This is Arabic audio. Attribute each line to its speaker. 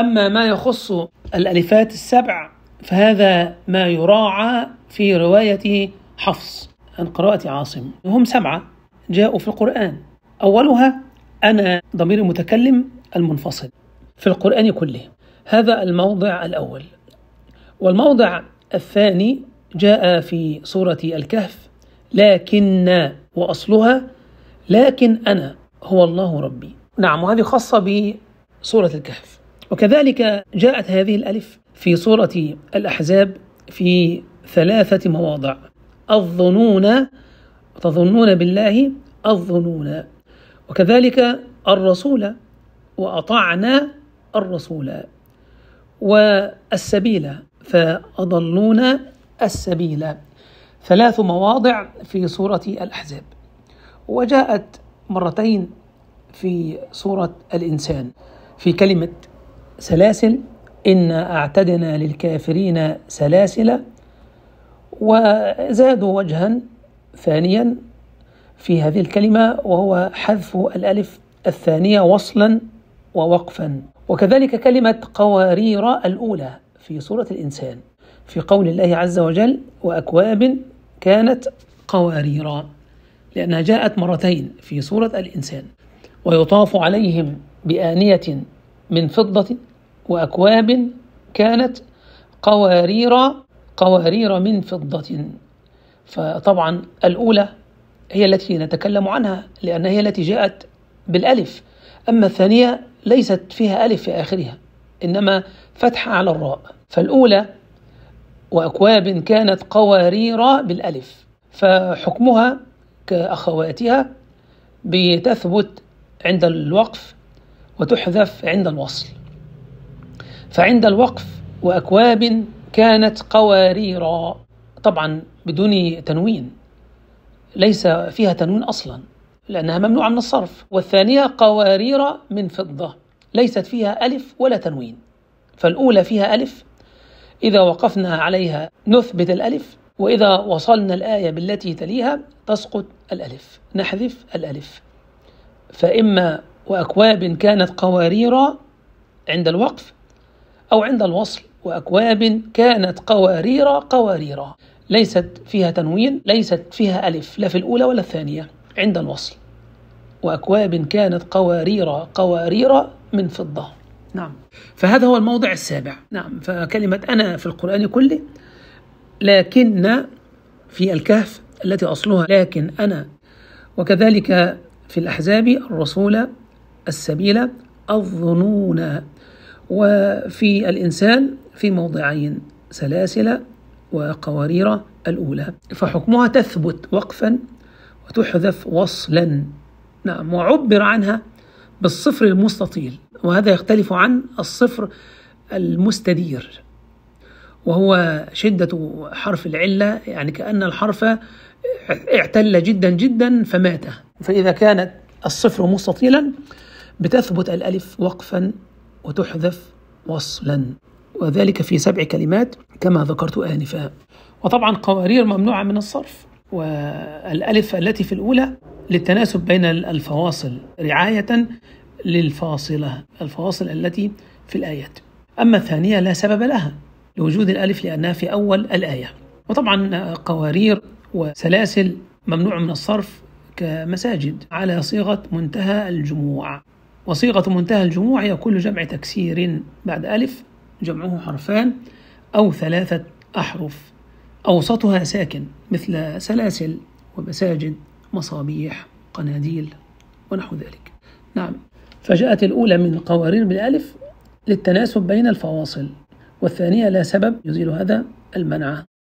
Speaker 1: أما ما يخص الألفات السبع فهذا ما يراعى في رواية حفص عن قراءة عاصم هم سبعة جاءوا في القرآن أولها أنا ضمير المتكلم المنفصل في القرآن كله هذا الموضع الأول والموضع الثاني جاء في سورة الكهف لكن وأصلها لكن أنا هو الله ربي نعم وهذه خاصة بسورة الكهف وكذلك جاءت هذه الألف في سورة الأحزاب في ثلاثة مواضع الظنون تظنون بالله الظنون وكذلك الرسول وأطعنا الرسول والسبيل فأضلون السبيل ثلاث مواضع في سورة الأحزاب وجاءت مرتين في سورة الإنسان في كلمة سلاسل إنا أعتدنا للكافرين سلاسل وزادوا وجها ثانيا في هذه الكلمة وهو حذف الألف الثانية وصلا ووقفا وكذلك كلمة قوارير الأولى في سورة الإنسان في قول الله عز وجل وأكواب كانت قواريرا لأنها جاءت مرتين في سورة الإنسان ويطاف عليهم بآنية من فضة وأكواب كانت قوارير قوارير من فضة فطبعا الأولى هي التي نتكلم عنها لأن هي التي جاءت بالألف أما الثانية ليست فيها ألف في آخرها إنما فتحة على الراء فالأولى وأكواب كانت قوارير بالألف فحكمها كأخواتها بتثبت عند الوقف وتحذف عند الوصل فعند الوقف وأكواب كانت قواريرا طبعا بدون تنوين ليس فيها تنوين أصلا لأنها ممنوعة من الصرف والثانية قوارير من فضة ليست فيها ألف ولا تنوين فالأولى فيها ألف إذا وقفنا عليها نثبت الألف وإذا وصلنا الآية بالتي تليها تسقط الألف نحذف الألف فإما وأكواب كانت قوارير عند الوقف أو عند الوصل وأكواب كانت قوارير قوارير ليست فيها تنوين ليست فيها ألف لا في الأولى ولا الثانية عند الوصل وأكواب كانت قوارير قوارير من فضة نعم فهذا هو الموضع السابع نعم فكلمة أنا في القرآن كله لكن في الكهف التي أصلها لكن أنا وكذلك في الأحزاب الرسول السبيل الظنون وفي الإنسان في موضعين سلاسل وقوارير الأولى فحكمها تثبت وقفا وتحذف وصلا نعم وعبر عنها بالصفر المستطيل وهذا يختلف عن الصفر المستدير وهو شدة حرف العلة يعني كأن الحرف اعتل جدا جدا فمات فإذا كانت الصفر مستطيلا بتثبت الألف وقفا وتحذف وصلا وذلك في سبع كلمات كما ذكرت آنفا وطبعا قوارير ممنوعة من الصرف والألف التي في الأولى للتناسب بين الفواصل رعاية للفاصلة الفواصل التي في الآيات أما الثانية لا سبب لها لوجود الألف لأنها في أول الآية وطبعا قوارير وسلاسل ممنوع من الصرف كمساجد على صيغة منتهى الجموع وصيغة منتهى الجموع هي كل جمع تكسير بعد ألف جمعه حرفان أو ثلاثة أحرف أوسطها ساكن مثل سلاسل ومساجد مصابيح قناديل ونحو ذلك نعم فجاءت الأولى من القوارير بالألف للتناسب بين الفواصل والثانية لا سبب يزيل هذا المنع